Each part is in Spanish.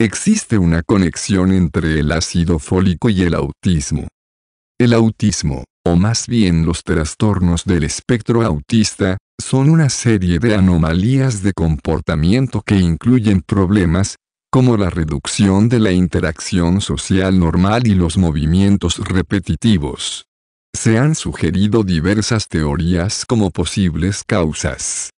Existe una conexión entre el ácido fólico y el autismo. El autismo, o más bien los trastornos del espectro autista, son una serie de anomalías de comportamiento que incluyen problemas, como la reducción de la interacción social normal y los movimientos repetitivos. Se han sugerido diversas teorías como posibles causas.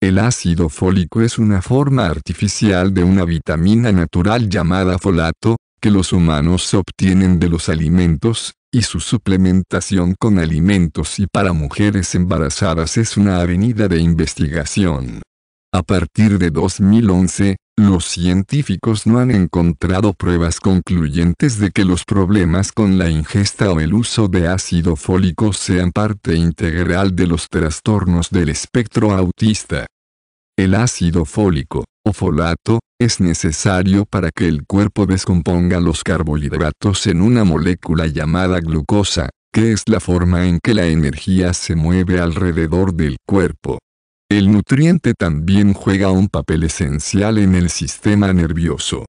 El ácido fólico es una forma artificial de una vitamina natural llamada folato, que los humanos obtienen de los alimentos, y su suplementación con alimentos y para mujeres embarazadas es una avenida de investigación. A partir de 2011, los científicos no han encontrado pruebas concluyentes de que los problemas con la ingesta o el uso de ácido fólico sean parte integral de los trastornos del espectro autista. El ácido fólico, o folato, es necesario para que el cuerpo descomponga los carbohidratos en una molécula llamada glucosa, que es la forma en que la energía se mueve alrededor del cuerpo. El nutriente también juega un papel esencial en el sistema nervioso.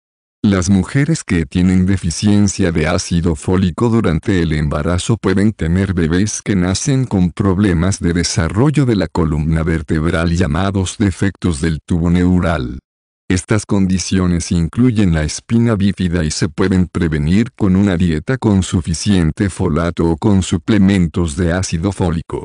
Las mujeres que tienen deficiencia de ácido fólico durante el embarazo pueden tener bebés que nacen con problemas de desarrollo de la columna vertebral llamados defectos del tubo neural. Estas condiciones incluyen la espina bífida y se pueden prevenir con una dieta con suficiente folato o con suplementos de ácido fólico.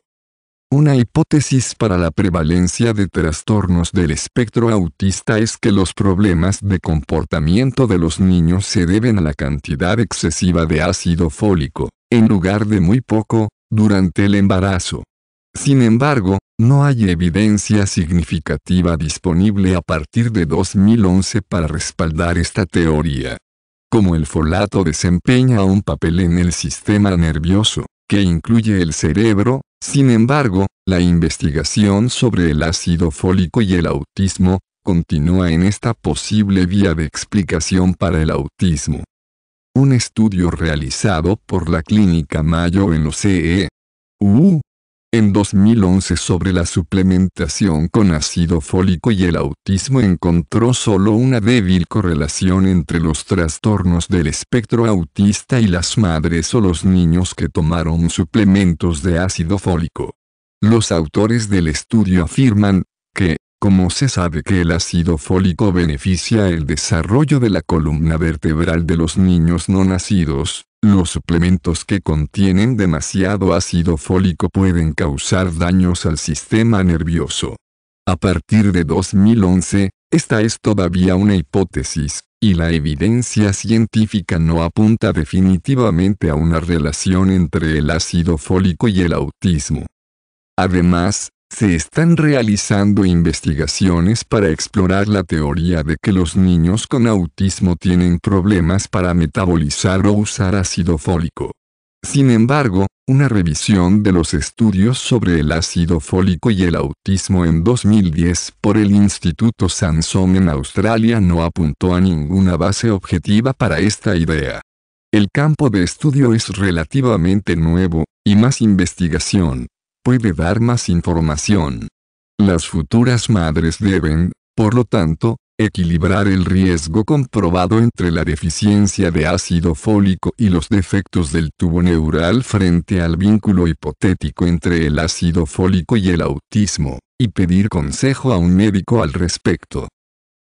Una hipótesis para la prevalencia de trastornos del espectro autista es que los problemas de comportamiento de los niños se deben a la cantidad excesiva de ácido fólico, en lugar de muy poco, durante el embarazo. Sin embargo, no hay evidencia significativa disponible a partir de 2011 para respaldar esta teoría. Como el folato desempeña un papel en el sistema nervioso, que incluye el cerebro, sin embargo, la investigación sobre el ácido fólico y el autismo, continúa en esta posible vía de explicación para el autismo. Un estudio realizado por la Clínica Mayo en los CEU en 2011 sobre la suplementación con ácido fólico y el autismo encontró solo una débil correlación entre los trastornos del espectro autista y las madres o los niños que tomaron suplementos de ácido fólico. Los autores del estudio afirman que, como se sabe que el ácido fólico beneficia el desarrollo de la columna vertebral de los niños no nacidos, los suplementos que contienen demasiado ácido fólico pueden causar daños al sistema nervioso. A partir de 2011, esta es todavía una hipótesis, y la evidencia científica no apunta definitivamente a una relación entre el ácido fólico y el autismo. Además, se están realizando investigaciones para explorar la teoría de que los niños con autismo tienen problemas para metabolizar o usar ácido fólico. Sin embargo, una revisión de los estudios sobre el ácido fólico y el autismo en 2010 por el Instituto Samsung en Australia no apuntó a ninguna base objetiva para esta idea. El campo de estudio es relativamente nuevo, y más investigación, puede dar más información. Las futuras madres deben, por lo tanto, equilibrar el riesgo comprobado entre la deficiencia de ácido fólico y los defectos del tubo neural frente al vínculo hipotético entre el ácido fólico y el autismo, y pedir consejo a un médico al respecto.